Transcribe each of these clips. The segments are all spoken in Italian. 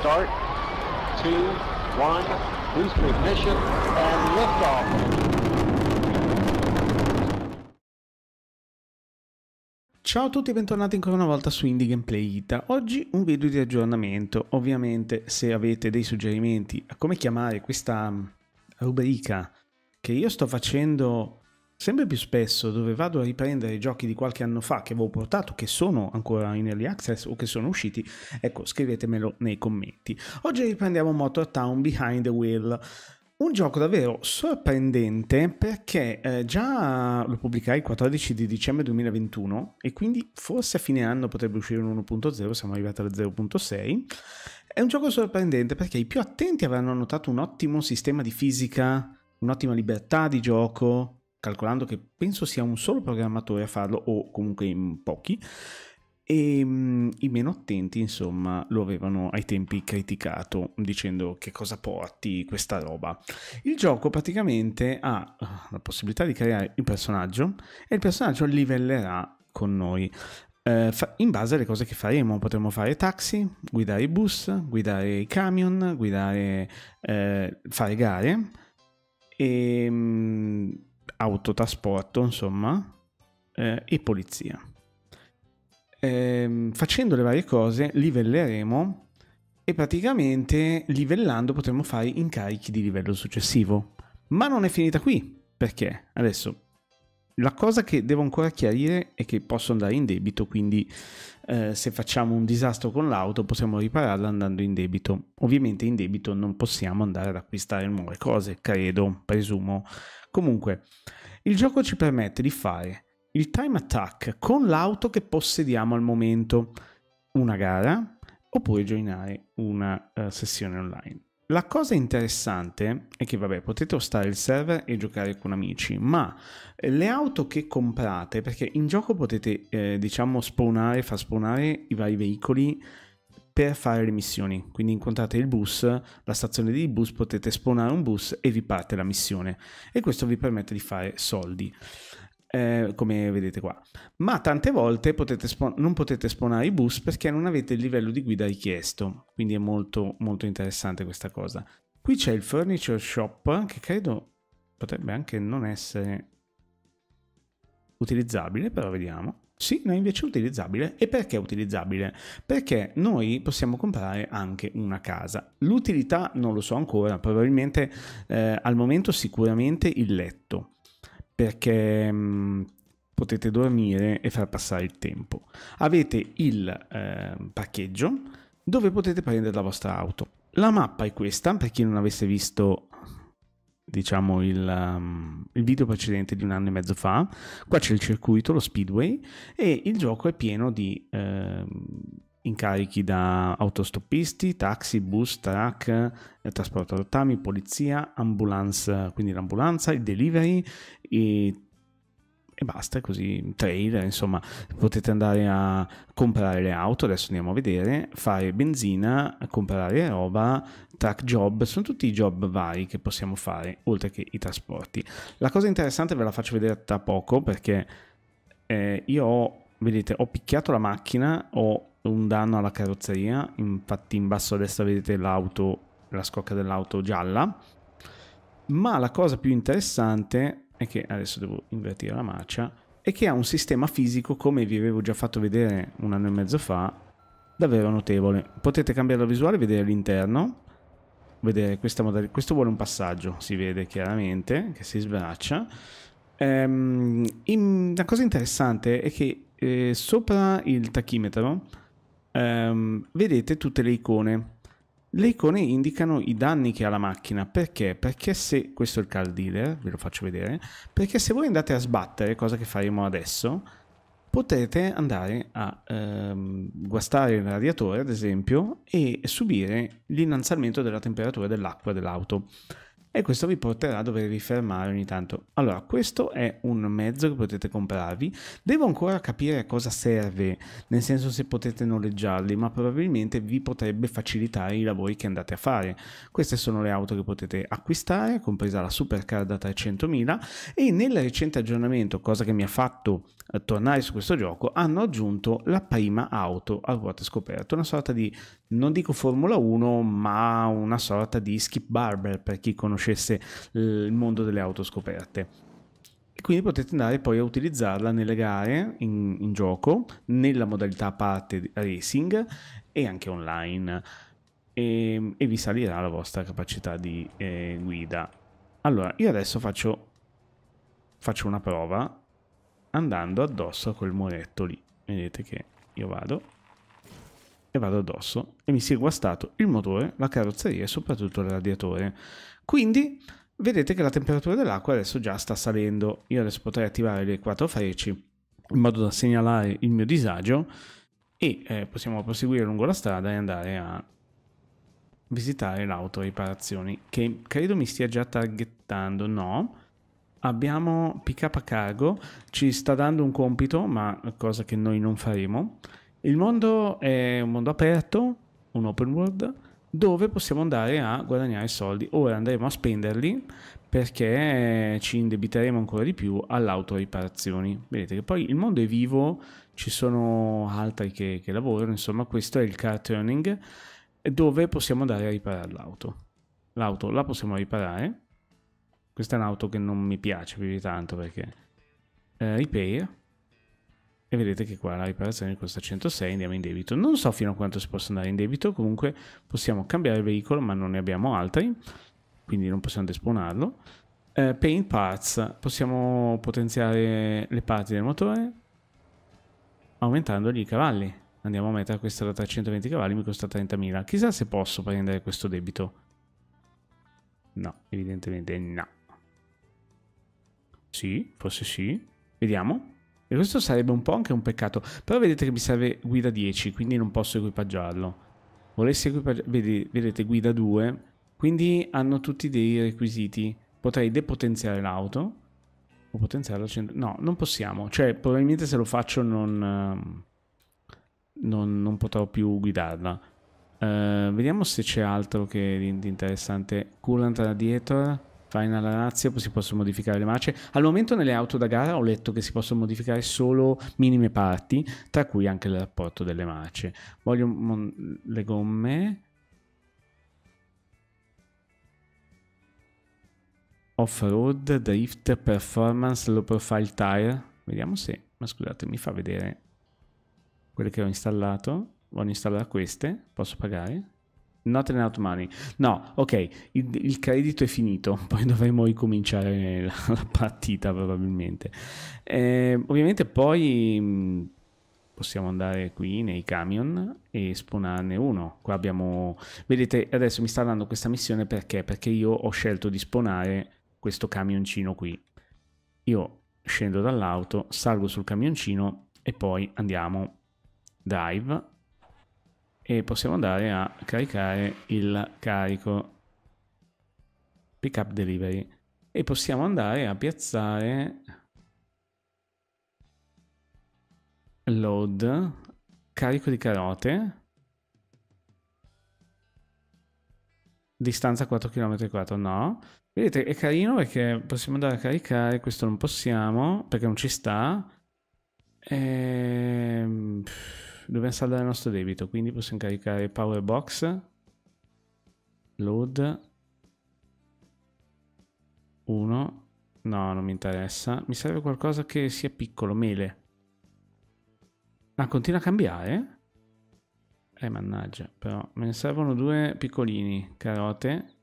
start, two, one, boost ignition, and liftoff. Ciao a tutti e bentornati ancora una volta su Indie Gameplay Ita. Oggi un video di aggiornamento. Ovviamente se avete dei suggerimenti a come chiamare questa mm, rubrica che io sto facendo sempre più spesso dove vado a riprendere i giochi di qualche anno fa che avevo portato, che sono ancora in early access o che sono usciti, ecco, scrivetemelo nei commenti. Oggi riprendiamo Motor Town Behind the Wheel. Un gioco davvero sorprendente perché eh, già lo pubblicai il 14 di dicembre 2021 e quindi forse a fine anno potrebbe uscire un 1.0, siamo arrivati al 0.6. È un gioco sorprendente perché i più attenti avranno notato un ottimo sistema di fisica, un'ottima libertà di gioco, calcolando che penso sia un solo programmatore a farlo o comunque in pochi e ehm, mh, i meno attenti insomma lo avevano ai tempi criticato dicendo che cosa porti questa roba il gioco praticamente ha eh, la possibilità di creare il personaggio e il personaggio livellerà con noi eh, fa- in base alle cose che faremo potremo fare taxi guidare i bus guidare i camion guidare eh, fare gare e ehm, autotrasporto, insomma, eh, e polizia. Eh, facendo le varie cose livelleremo e praticamente livellando potremo fare incarichi di livello successivo. Ma non è finita qui, perché adesso la cosa che devo ancora chiarire è che posso andare in debito, quindi eh, se facciamo un disastro con l'auto possiamo ripararla andando in debito. Ovviamente in debito non possiamo andare ad acquistare nuove cose, credo, presumo. Comunque, il gioco ci permette di fare il time attack con l'auto che possediamo al momento, una gara oppure joinare una uh, sessione online. La cosa interessante è che, vabbè, potete ostare il server e giocare con amici, ma eh, le auto che comprate, perché in gioco potete, eh, diciamo, spawnare, far spawnare i vari veicoli per fare le missioni. Quindi incontrate il bus, la stazione di bus, potete spawnare un bus e vi parte la missione. E questo vi permette di fare soldi. Eh, come vedete qua. Ma tante volte potete non potete spawnare i bus perché non avete il livello di guida richiesto, quindi è molto molto interessante questa cosa. Qui c'è il furniture shop che credo potrebbe anche non essere utilizzabile, però vediamo. Sì, ma invece è utilizzabile. E perché è utilizzabile? Perché noi possiamo comprare anche una casa. L'utilità non lo so ancora, probabilmente eh, al momento sicuramente il letto, perché mh, mm, potete dormire e far passare il tempo. Avete il eh, parcheggio dove potete prendere la vostra auto. La mappa è questa, per chi non avesse visto diciamo il, um, il, video precedente di un anno e mezzo fa. Qua c'è il circuito, lo speedway, e il gioco è pieno di eh, incarichi da autostoppisti, taxi, bus, track, eh, trasporto rottami, polizia, ambulance, quindi l'ambulanza, il delivery, i e basta, così trailer, insomma, potete andare a comprare le auto, adesso andiamo a vedere, fare benzina, comprare roba, track job, sono tutti i job vari che possiamo fare, oltre che i trasporti. La cosa interessante ve la faccio vedere tra poco perché eh, io ho, vedete, ho picchiato la macchina, ho un danno alla carrozzeria, infatti in basso a destra vedete l'auto, la scocca dell'auto gialla, ma la cosa più interessante è che adesso devo invertire la marcia, e che ha un sistema fisico, come vi avevo già fatto vedere un anno e mezzo fa, davvero notevole. Potete cambiare la visuale, vedere l'interno, vedere questa modalità. Questo vuole un passaggio, si vede chiaramente che si sbraccia. Ehm, la cosa interessante è che eh, sopra il tachimetro ehm, vedete tutte le icone le icone indicano i danni che ha la macchina, perché? Perché se, questo è il car dealer, ve lo faccio vedere, perché se voi andate a sbattere, cosa che faremo adesso, potete andare a ehm, guastare il radiatore ad esempio e subire l'innalzamento della temperatura dell'acqua dell'auto e questo vi porterà a dovervi fermare ogni tanto. Allora, questo è un mezzo che potete comprarvi. Devo ancora capire a cosa serve, nel senso se potete noleggiarli, ma probabilmente vi potrebbe facilitare i lavori che andate a fare. Queste sono le auto che potete acquistare, compresa la Supercar da 300.000 e nel recente aggiornamento, cosa che mi ha fatto eh, tornare su questo gioco, hanno aggiunto la prima auto a ruote scoperte, una sorta di, non dico Formula 1, ma una sorta di skip barber per chi conosce conoscesse eh, il mondo delle auto scoperte. E quindi potete andare poi a utilizzarla nelle gare in, in gioco, nella modalità parte racing e anche online e, e vi salirà la vostra capacità di eh, guida. Allora, io adesso faccio, faccio una prova andando addosso a quel muretto lì. Vedete che io vado e vado addosso e mi si è guastato il motore, la carrozzeria e soprattutto il radiatore. Quindi vedete che la temperatura dell'acqua adesso già sta salendo. Io adesso potrei attivare le quattro frecce in modo da segnalare il mio disagio e eh, possiamo proseguire lungo la strada e andare a visitare l'autoriparazioni che credo mi stia già targettando, no? Abbiamo pick up a cargo, ci sta dando un compito, ma cosa che noi non faremo. Il mondo è un mondo aperto, un open world, dove possiamo andare a guadagnare soldi. Ora andremo a spenderli perché ci indebiteremo ancora di più all'autoriparazioni. Vedete che poi il mondo è vivo, ci sono altri che, che lavorano, insomma questo è il car turning dove possiamo andare a riparare l'auto. L'auto la possiamo riparare. Questa è un'auto che non mi piace più di tanto perché... Eh, repair e vedete che qua la riparazione costa 106 andiamo in debito non so fino a quanto si possa andare in debito comunque possiamo cambiare il veicolo ma non ne abbiamo altri quindi non possiamo despawnarlo eh, paint parts possiamo potenziare le parti del motore aumentandogli i cavalli andiamo a mettere questa da 320 cavalli mi costa 30.000 chissà se posso prendere questo debito no evidentemente no sì forse sì vediamo e questo sarebbe un po' anche un peccato. Però vedete che mi serve guida 10, quindi non posso equipaggiarlo. Volessi equipaggiarlo... vedete, guida 2. Quindi hanno tutti dei requisiti. Potrei depotenziare l'auto. O potenziarla No, non possiamo. Cioè, probabilmente se lo faccio non... Ehm, non, non potrò più guidarla. Uh, vediamo se c'è altro che di, interessante. Coolant da dietro. Fra in Lazio si possono modificare le marce. Al momento nelle auto da gara ho letto che si possono modificare solo minime parti, tra cui anche il rapporto delle marce. Voglio le gomme. Off-road, drift, performance, low profile tire. Vediamo se... Ma scusate, mi fa vedere quelle che ho installato. Voglio installare queste. Posso pagare? Not and out money. No, ok, il, il credito è finito, poi dovremo ricominciare la, la partita probabilmente. Eh, ovviamente poi mm, possiamo andare qui nei camion e spawnarne uno. Qua abbiamo... Vedete, adesso mi sta dando questa missione perché? Perché io ho scelto di spawnare questo camioncino qui. Io scendo dall'auto, salgo sul camioncino e poi andiamo. Drive, e possiamo andare a caricare il carico pick up delivery e possiamo andare a piazzare load carico di carote distanza 4 km 4 no vedete è carino perché possiamo andare a caricare questo non possiamo perché non ci sta ehm dobbiamo saldare il nostro debito, quindi possiamo caricare box load, 1, no non mi interessa, mi serve qualcosa che sia piccolo, mele. Ah, continua a cambiare? Eh, mannaggia, però me ne servono due piccolini, carote,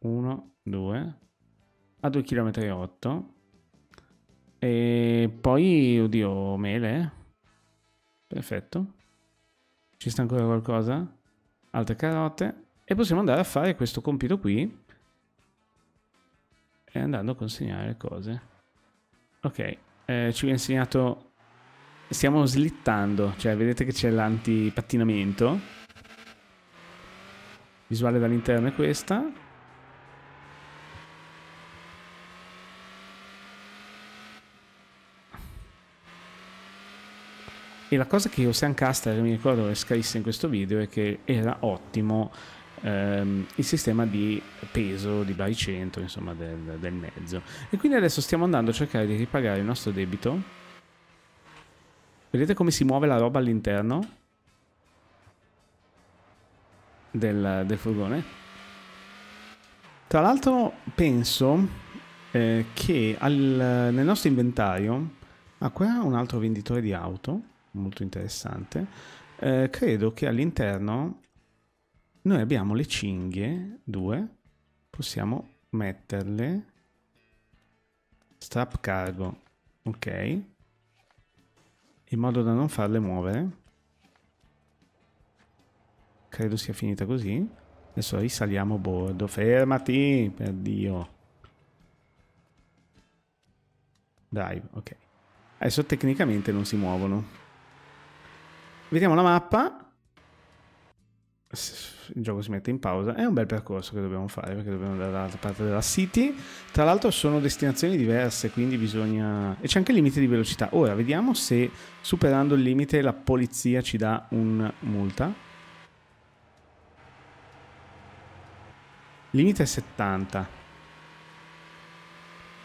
1, 2, a 2 km 8. E poi, oddio, mele. Perfetto. Ci sta ancora qualcosa? Altre carote. E possiamo andare a fare questo compito qui. E andando a consegnare cose. Ok, eh, ci viene insegnato... Stiamo slittando, cioè vedete che c'è l'antipattinamento. Visuale dall'interno è questa. E la cosa che Ocean Caster mi ricordo che scrisse in questo video è che era ottimo ehm, il sistema di peso, di baricentro, insomma, del, del mezzo. E quindi adesso stiamo andando a cercare di ripagare il nostro debito. Vedete come si muove la roba all'interno? Del, del, furgone. Tra l'altro penso eh, che al, nel nostro inventario... Ah, qua un altro venditore di auto molto interessante, eh, credo che all'interno noi abbiamo le cinghie, due, possiamo metterle strap cargo, ok, in modo da non farle muovere. Credo sia finita così. Adesso risaliamo a bordo. Fermati, per Dio. Drive, ok. Adesso tecnicamente non si muovono. Vediamo la mappa. Il gioco si mette in pausa. È un bel percorso che dobbiamo fare perché dobbiamo andare dall'altra parte della city. Tra l'altro sono destinazioni diverse, quindi bisogna... E c'è anche il limite di velocità. Ora, vediamo se superando il limite la polizia ci dà un multa. Limite 70.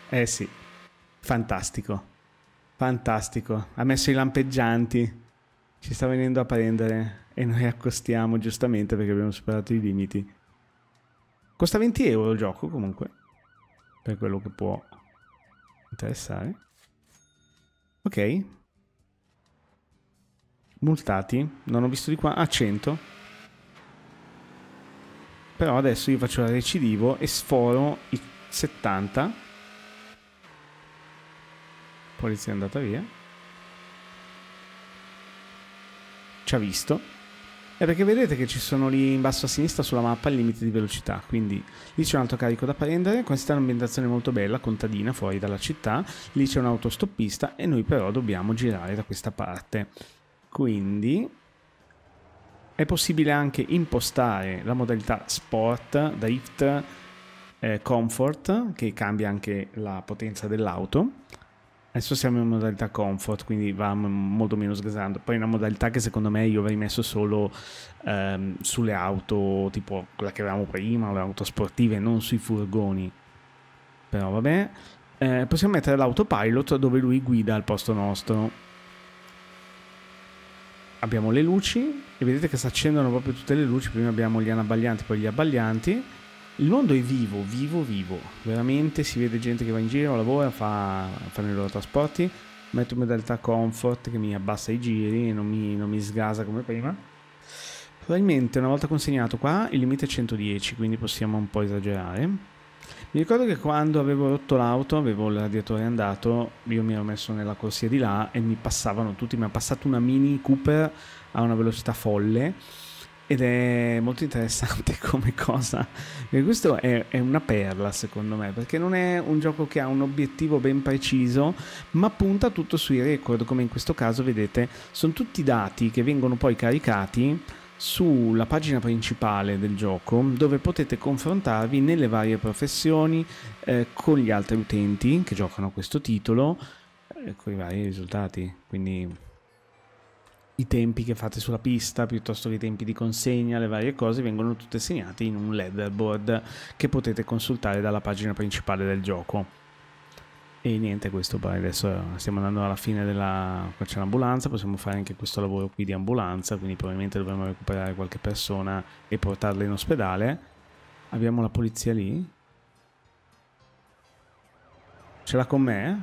Eh sì, fantastico. Fantastico. Ha messo i lampeggianti ci sta venendo a prendere e noi accostiamo giustamente perché abbiamo superato i limiti. Costa 20 euro il gioco comunque, per quello che può interessare. Ok. Multati, non ho visto di qua, a ah, 100. Però adesso io faccio la recidivo e sforo i 70. Polizia è andata via. ci ha visto. È perché vedete che ci sono lì in basso a sinistra sulla mappa il limite di velocità, quindi lì c'è un altro carico da prendere, questa è un'ambientazione molto bella, contadina, fuori dalla città, lì c'è un autostoppista e noi però dobbiamo girare da questa parte. Quindi è possibile anche impostare la modalità Sport, Drift, eh, Comfort, che cambia anche la potenza dell'auto Adesso siamo in modalità comfort, quindi va molto meno sgasando. Poi è una modalità che secondo me io avrei messo solo ehm, sulle auto, tipo quella che avevamo prima, le auto sportive, non sui furgoni. Però vabbè. Eh, possiamo mettere l'autopilot dove lui guida al posto nostro. Abbiamo le luci e vedete che si accendono proprio tutte le luci. Prima abbiamo gli anabaglianti, poi gli abbaglianti. Il mondo è vivo, vivo, vivo. Veramente si vede gente che va in giro, lavora, fa, fanno i loro trasporti. Metto modalità comfort che mi abbassa i giri e non mi, non mi sgasa come prima. Probabilmente una volta consegnato qua il limite è 110, quindi possiamo un po' esagerare. Mi ricordo che quando avevo rotto l'auto, avevo il radiatore andato, io mi ero messo nella corsia di là e mi passavano tutti, mi ha passato una Mini Cooper a una velocità folle ed è molto interessante come cosa, perché questo è, è, una perla secondo me, perché non è un gioco che ha un obiettivo ben preciso, ma punta tutto sui record, come in questo caso vedete, sono tutti dati che vengono poi caricati sulla pagina principale del gioco dove potete confrontarvi nelle varie professioni eh, con gli altri utenti che giocano questo titolo, eh, con i vari risultati, quindi i tempi che fate sulla pista piuttosto che i tempi di consegna, le varie cose vengono tutte segnate in un leaderboard che potete consultare dalla pagina principale del gioco. E niente, questo poi adesso stiamo andando alla fine della... qua c'è l'ambulanza, possiamo fare anche questo lavoro qui di ambulanza, quindi probabilmente dovremmo recuperare qualche persona e portarla in ospedale. Abbiamo la polizia lì? Ce l'ha con me?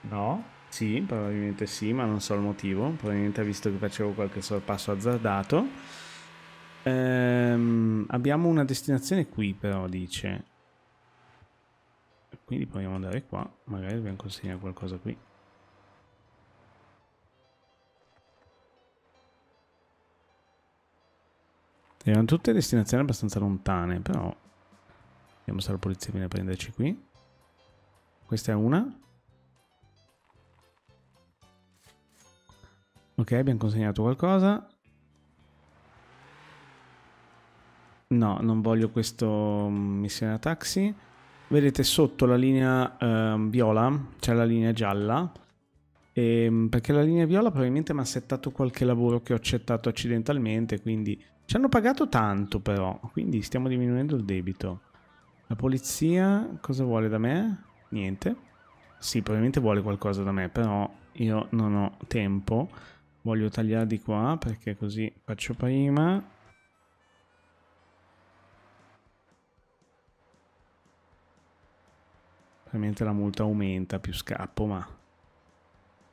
No. Sì, probabilmente sì, ma non so il motivo. Probabilmente ha visto che facevo qualche sorpasso azzardato. Ehm, abbiamo una destinazione qui, però, dice. Quindi proviamo ad andare qua. Magari dobbiamo consegnare qualcosa qui. Erano tutte destinazioni abbastanza lontane, però... Vediamo se la polizia viene a prenderci qui. Questa è una. Ok, abbiamo consegnato qualcosa. No, non voglio questo mm, missione a taxi. Vedete sotto la linea eh, viola c'è la linea gialla. E, ehm, perché la linea viola probabilmente mi ha settato qualche lavoro che ho accettato accidentalmente. Quindi ci hanno pagato tanto però. Quindi stiamo diminuendo il debito. La polizia cosa vuole da me? Niente. Sì, probabilmente vuole qualcosa da me, però io non ho tempo. Voglio tagliare di qua perché così faccio prima. Ovviamente la multa aumenta, più scappo, ma...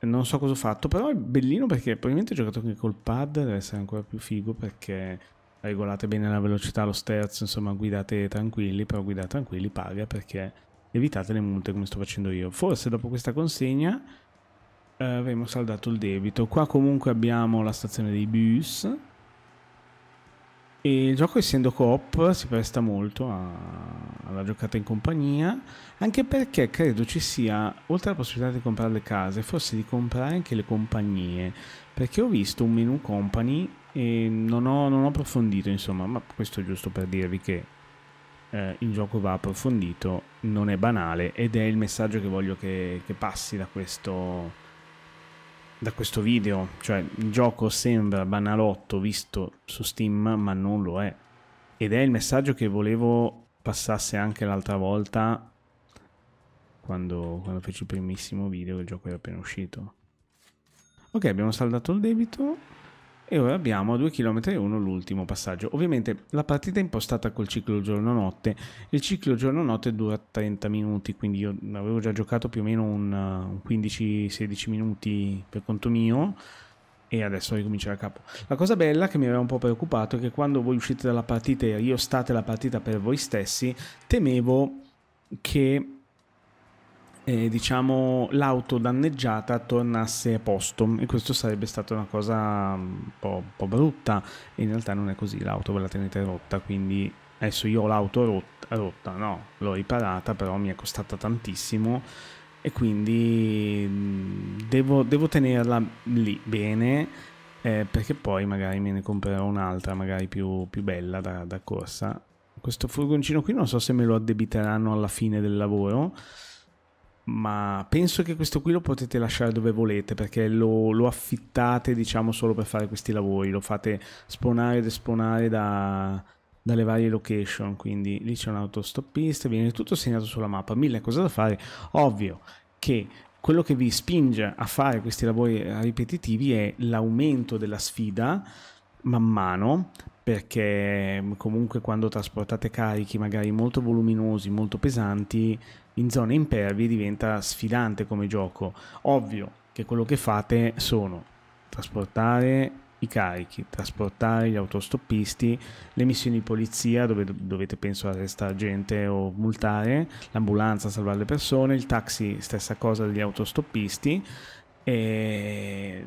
Non so cosa ho fatto, però è bellino perché probabilmente ho giocato anche col pad, deve essere ancora più figo perché regolate bene la velocità, lo sterzo, insomma guidate tranquilli, però guidate tranquilli paga perché evitate le multe come sto facendo io. Forse dopo questa consegna eh, avremo saldato il debito. Qua comunque abbiamo la stazione dei bus. E il gioco essendo coop si presta molto a... alla giocata in compagnia, anche perché credo ci sia, oltre alla possibilità di comprare le case, forse di comprare anche le compagnie, perché ho visto un menu company e non ho, non ho approfondito, insomma, ma questo è giusto per dirvi che eh, il gioco va approfondito, non è banale ed è il messaggio che voglio che, che passi da questo da questo video, cioè il gioco sembra banalotto visto su Steam ma non lo è ed è il messaggio che volevo passasse anche l'altra volta quando, quando feci il primissimo video che il gioco era appena uscito. Ok, abbiamo saldato il debito e ora abbiamo a 2,1 km l'ultimo passaggio. Ovviamente la partita è impostata col ciclo giorno-notte, il ciclo giorno-notte dura 30 minuti, quindi io avevo già giocato più o meno un 15-16 minuti per conto mio e adesso ricomincio da capo. La cosa bella che mi aveva un po' preoccupato è che quando voi uscite dalla partita e io state la partita per voi stessi, temevo che eh, diciamo, l'auto danneggiata tornasse a posto e questo sarebbe stata una cosa mm, un po', un po brutta in realtà non è così, l'auto ve la tenete rotta, quindi adesso io ho l'auto rotta, rotta, no, l'ho riparata però mi è costata tantissimo e quindi mm, devo, devo tenerla lì bene eh, perché poi magari me ne comprerò un'altra magari più, più bella da, da corsa. Questo furgoncino qui non so se me lo addebiteranno alla fine del lavoro ma penso che questo qui lo potete lasciare dove volete perché lo, lo affittate diciamo solo per fare questi lavori, lo fate spawnare ed esponare da, dalle varie location, quindi lì c'è un autostoppista, viene tutto segnato sulla mappa, mille cose da fare, ovvio che quello che vi spinge a fare questi lavori ripetitivi è l'aumento della sfida man mano, perché mm, comunque quando trasportate carichi magari molto voluminosi, molto pesanti, in zone impervie diventa sfidante come gioco. Ovvio che quello che fate sono trasportare i carichi, trasportare gli autostoppisti, le missioni di polizia dove dovete penso arrestare gente o multare, l'ambulanza salvare le persone, il taxi stessa cosa degli autostoppisti e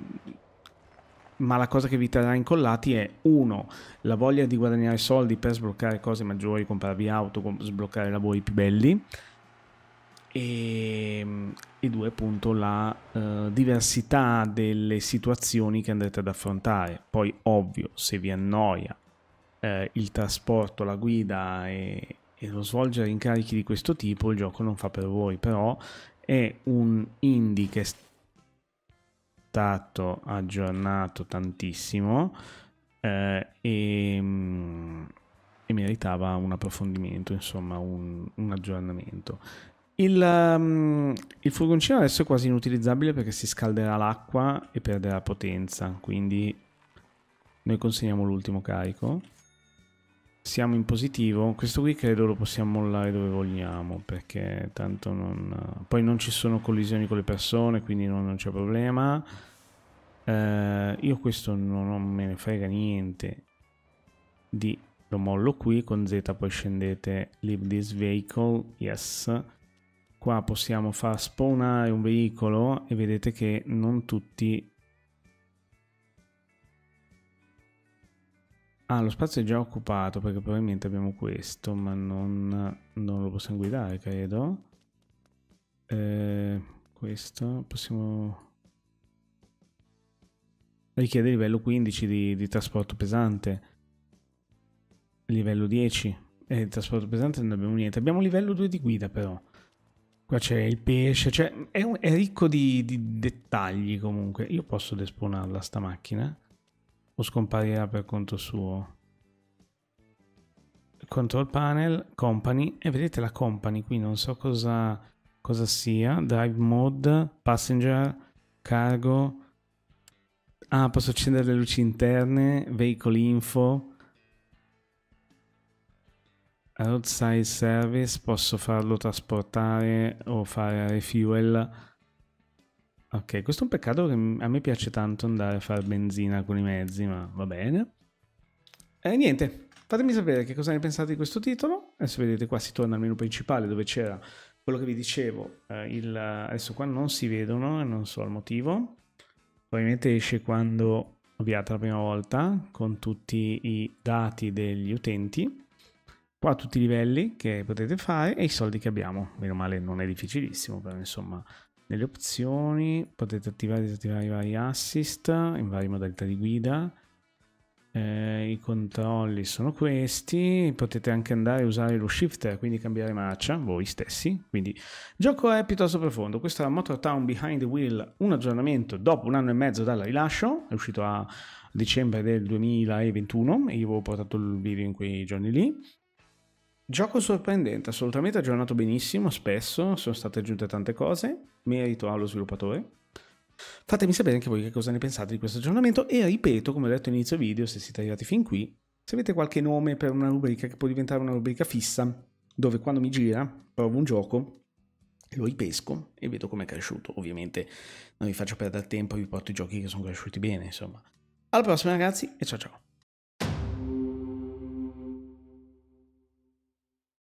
ma la cosa che vi terrà incollati è uno, la voglia di guadagnare soldi per sbloccare cose maggiori, comprarvi auto, sbloccare lavori più belli e, ehm, e due appunto la eh, diversità delle situazioni che andrete ad affrontare. Poi ovvio se vi annoia eh, il trasporto, la guida e, e lo svolgere incarichi di questo tipo il gioco non fa per voi, però è un indie che sta stato aggiornato tantissimo eh, e, mm, e, meritava un approfondimento, insomma un, un aggiornamento. Il, um, il, furgoncino adesso è quasi inutilizzabile perché si scalderà l'acqua e perderà potenza, quindi noi consegniamo l'ultimo carico siamo in positivo. Questo qui credo lo possiamo mollare dove vogliamo, perché tanto non... Poi non ci sono collisioni con le persone, quindi non, non c'è problema. Eh, io questo non, non, me ne frega niente di... Lo mollo qui, con Z poi scendete Leave this vehicle, yes. Qua possiamo far spawnare un veicolo e vedete che non tutti Ah, lo spazio è già occupato perché probabilmente abbiamo questo, ma non, non lo possiamo guidare, credo. Eh, questo possiamo... Richiede livello 15 di, di trasporto pesante. Livello 10. E eh, trasporto pesante non abbiamo niente. Abbiamo livello 2 di guida però. Qua c'è il pesce, cioè è, un, è ricco di, di, dettagli comunque. Io posso desponarla sta macchina? o scomparirà per conto suo. Control panel, company, e vedete la company qui, non so cosa, cosa sia, drive mode, passenger, cargo, ah posso accendere le luci interne, veicoli info, roadside service, posso farlo trasportare o fare refuel, Ok, questo è un peccato che a me piace tanto andare a fare benzina con i mezzi, ma va bene. E eh, niente, fatemi sapere che cosa ne pensate di questo titolo. Adesso vedete qua si torna al menu principale dove c'era quello che vi dicevo. Eh, il, adesso qua non si vedono e non so il motivo. Probabilmente esce quando avviata la prima volta con tutti i dati degli utenti, qua tutti i livelli che potete fare e i soldi che abbiamo. Meno male non è difficilissimo, però insomma nelle opzioni potete attivare e disattivare i vari assist in varie modalità di guida. Eh, I controlli sono questi. Potete anche andare a usare lo shifter, quindi cambiare marcia voi stessi. Quindi il gioco è piuttosto profondo. Questo era Motor Town Behind the Wheel, un aggiornamento dopo un anno e mezzo dal rilascio. È uscito a dicembre del 2021 e io avevo portato il video in quei giorni lì. Gioco sorprendente, assolutamente aggiornato benissimo, spesso sono state aggiunte tante cose, merito allo sviluppatore. Fatemi sapere anche voi che cosa ne pensate di questo aggiornamento e ripeto, come ho detto all'inizio video, se siete arrivati fin qui, se avete qualche nome per una rubrica che può diventare una rubrica fissa, dove quando mi gira provo un gioco, lo ripesco e vedo com'è cresciuto. Ovviamente non vi faccio perdere tempo, vi porto i giochi che sono cresciuti bene, insomma. Alla prossima ragazzi e ciao ciao!